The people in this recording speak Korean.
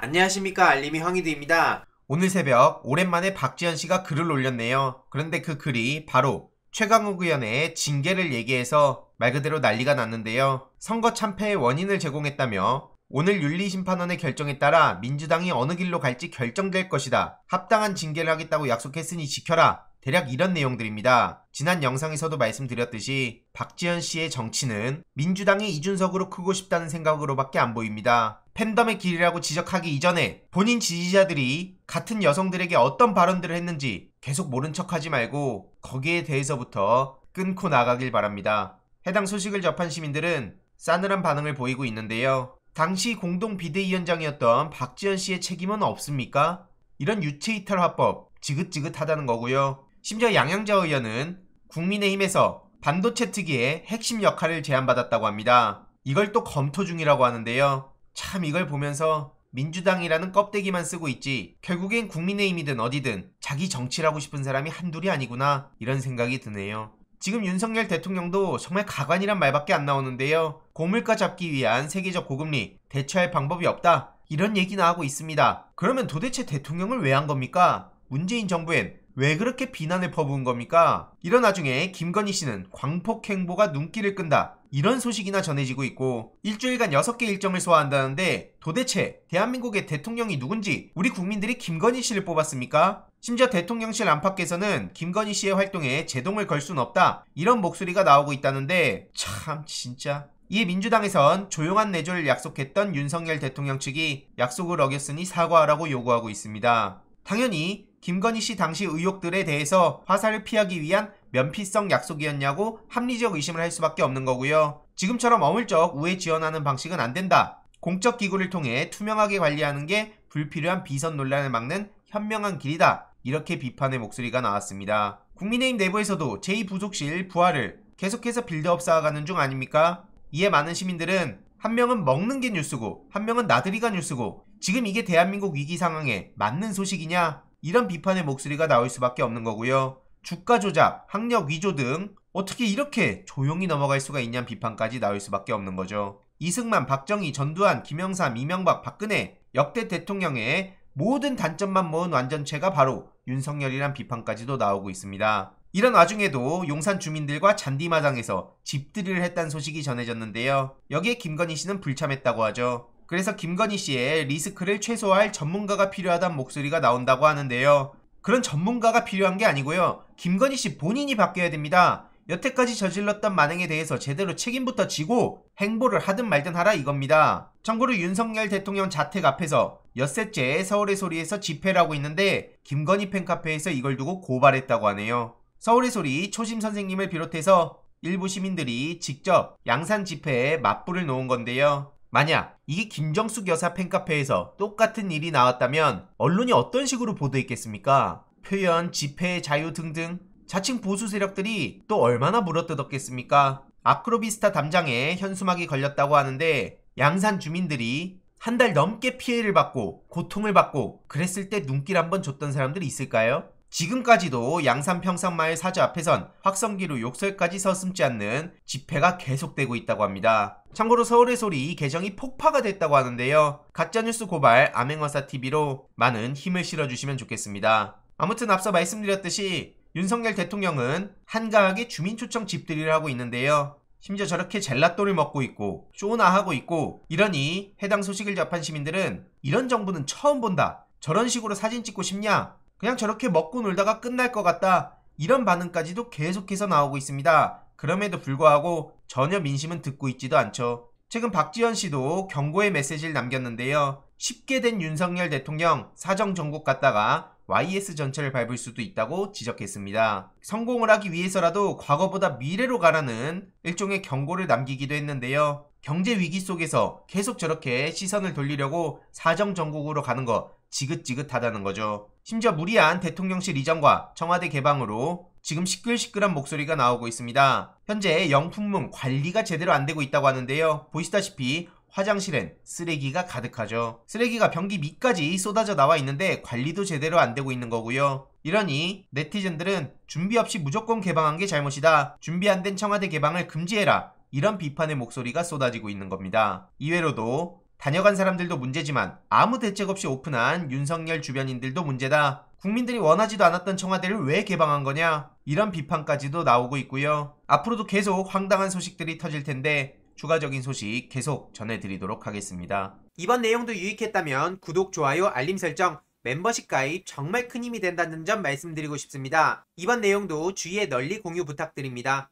안녕하십니까 알림이 황희드입니다. 오늘 새벽 오랜만에 박지현 씨가 글을 올렸네요. 그런데 그 글이 바로 최강욱 의원의 징계를 얘기해서 말 그대로 난리가 났는데요. 선거 참패의 원인을 제공했다며 오늘 윤리심판원의 결정에 따라 민주당이 어느 길로 갈지 결정될 것이다. 합당한 징계를 하겠다고 약속했으니 지켜라. 대략 이런 내용들입니다. 지난 영상에서도 말씀드렸듯이 박지현 씨의 정치는 민주당의 이준석으로 크고 싶다는 생각으로밖에 안 보입니다. 팬덤의 길이라고 지적하기 이전에 본인 지지자들이 같은 여성들에게 어떤 발언들을 했는지 계속 모른 척하지 말고 거기에 대해서부터 끊고 나가길 바랍니다. 해당 소식을 접한 시민들은 싸늘한 반응을 보이고 있는데요. 당시 공동 비대위원장이었던 박지현 씨의 책임은 없습니까? 이런 유체이탈 화법 지긋지긋하다는 거고요. 심지어 양양자 의원은 국민의힘에서 반도체 특위의 핵심 역할을 제안받았다고 합니다. 이걸 또 검토 중이라고 하는데요. 참 이걸 보면서 민주당이라는 껍데기만 쓰고 있지 결국엔 국민의힘이든 어디든 자기 정치를 하고 싶은 사람이 한둘이 아니구나 이런 생각이 드네요. 지금 윤석열 대통령도 정말 가관이란 말밖에 안 나오는데요. 고물가 잡기 위한 세계적 고금리 대처할 방법이 없다 이런 얘기나 하고 있습니다. 그러면 도대체 대통령을 왜 한 겁니까? 문재인 정부엔 왜 그렇게 비난을 퍼부은 겁니까? 이런 와중에 김건희 씨는 광폭 행보가 눈길을 끈다. 이런 소식이나 전해지고 있고 일주일간 6개 일정을 소화한다는데 도대체 대한민국의 대통령이 누군지 우리 국민들이 김건희 씨를 뽑았습니까? 심지어 대통령실 안팎에서는 김건희 씨의 활동에 제동을 걸 순 없다. 이런 목소리가 나오고 있다는데 참 진짜 이에 민주당에선 조용한 내조를 약속했던 윤석열 대통령 측이 약속을 어겼으니 사과하라고 요구하고 있습니다. 당연히 김건희 씨 당시 의혹들에 대해서 화살을 피하기 위한 면피성 약속이었냐고 합리적 의심을 할 수밖에 없는 거고요. 지금처럼 어물쩍 우회 지원하는 방식은 안 된다. 공적 기구를 통해 투명하게 관리하는 게 불필요한 비선 논란을 막는 현명한 길이다. 이렇게 비판의 목소리가 나왔습니다. 국민의힘 내부에서도 제2부속실 부활을 계속해서 빌드업 쌓아가는 중 아닙니까? 이에 많은 시민들은 한 명은 먹는 게 뉴스고 한 명은 나들이가 뉴스고 지금 이게 대한민국 위기 상황에 맞는 소식이냐 이런 비판의 목소리가 나올 수밖에 없는 거고요. 주가 조작, 학력 위조 등 어떻게 이렇게 조용히 넘어갈 수가 있냐는 비판까지 나올 수밖에 없는 거죠. 이승만, 박정희, 전두환, 김영삼, 이명박, 박근혜 역대 대통령의 모든 단점만 모은 완전체가 바로 윤석열이란 비판까지도 나오고 있습니다. 이런 와중에도 용산 주민들과 잔디마당에서 집들이를 했다는 소식이 전해졌는데요. 여기에 김건희 씨는 불참했다고 하죠. 그래서 김건희 씨의 리스크를 최소화할 전문가가 필요하다는 목소리가 나온다고 하는데요. 그런 전문가가 필요한 게 아니고요. 김건희 씨 본인이 바뀌어야 됩니다. 여태까지 저질렀던 만행에 대해서 제대로 책임부터 지고 행보를 하든 말든 하라 이겁니다. 참고로 윤석열 대통령 자택 앞에서 엿새째 서울의 소리에서 집회를 하고 있는데 김건희 팬카페에서 이걸 두고 고발했다고 하네요. 서울의 소리 초심 선생님을 비롯해서 일부 시민들이 직접 양산 집회에 맞불을 놓은 건데요. 만약 이게 김정숙 여사 팬카페에서 똑같은 일이 나왔다면 언론이 어떤 식으로 보도했겠습니까? 표현, 집회의 자유 등등 자칭 보수 세력들이 또 얼마나 물어뜯었겠습니까? 아크로비스타 담장에 현수막이 걸렸다고 하는데 양산 주민들이 한 달 넘게 피해를 받고 고통을 받고 그랬을 때 눈길 한번 줬던 사람들이 있을까요? 지금까지도 양산 평상마을 사저 앞에선 확성기로 욕설까지 서슴지 않는 집회가 계속되고 있다고 합니다. 참고로 서울의 소리 이 계정이 폭파가 됐다고 하는데요. 가짜뉴스 고발 암행어사TV로 많은 힘을 실어주시면 좋겠습니다. 아무튼 앞서 말씀드렸듯이 윤석열 대통령은 한가하게 주민초청 집들이를 하고 있는데요. 심지어 저렇게 젤라또를 먹고 있고 쇼나 하고 있고 이러니 해당 소식을 접한 시민들은 이런 정부는 처음 본다. 저런 식으로 사진 찍고 싶냐? 그냥 저렇게 먹고 놀다가 끝날 것 같다. 이런 반응까지도 계속해서 나오고 있습니다. 그럼에도 불구하고 전혀 민심은 듣고 있지도 않죠. 최근 박지현 씨도 경고의 메시지를 남겼는데요. 쉽게 된 윤석열 대통령 사정 전국 갔다가 YS 전체를 밟을 수도 있다고 지적했습니다. 성공을 하기 위해서라도 과거보다 미래로 가라는 일종의 경고를 남기기도 했는데요. 경제 위기 속에서 계속 저렇게 시선을 돌리려고 사정 전국으로 가는 것 지긋지긋하다는 거죠. 심지어 무리한 대통령실 이전과 청와대 개방으로 지금 시끌시끌한 목소리가 나오고 있습니다. 현재 영품문 관리가 제대로 안 되고 있다고 하는데요. 보시다시피 화장실엔 쓰레기가 가득하죠. 쓰레기가 변기 밑까지 쏟아져 나와 있는데 관리도 제대로 안 되고 있는 거고요. 이러니 네티즌들은 준비 없이 무조건 개방한 게 잘못이다. 준비 안 된 청와대 개방을 금지해라. 이런 비판의 목소리가 쏟아지고 있는 겁니다. 이외로도 다녀간 사람들도 문제지만 아무 대책 없이 오픈한 윤석열 주변인들도 문제다. 국민들이 원하지도 않았던 청와대를 왜 개방한 거냐? 이런 비판까지도 나오고 있고요. 앞으로도 계속 황당한 소식들이 터질 텐데 추가적인 소식 계속 전해드리도록 하겠습니다. 이번 내용도 유익했다면 구독, 좋아요, 알림 설정, 멤버십 가입 정말 큰 힘이 된다는 점 말씀드리고 싶습니다. 이번 내용도 주위에 널리 공유 부탁드립니다.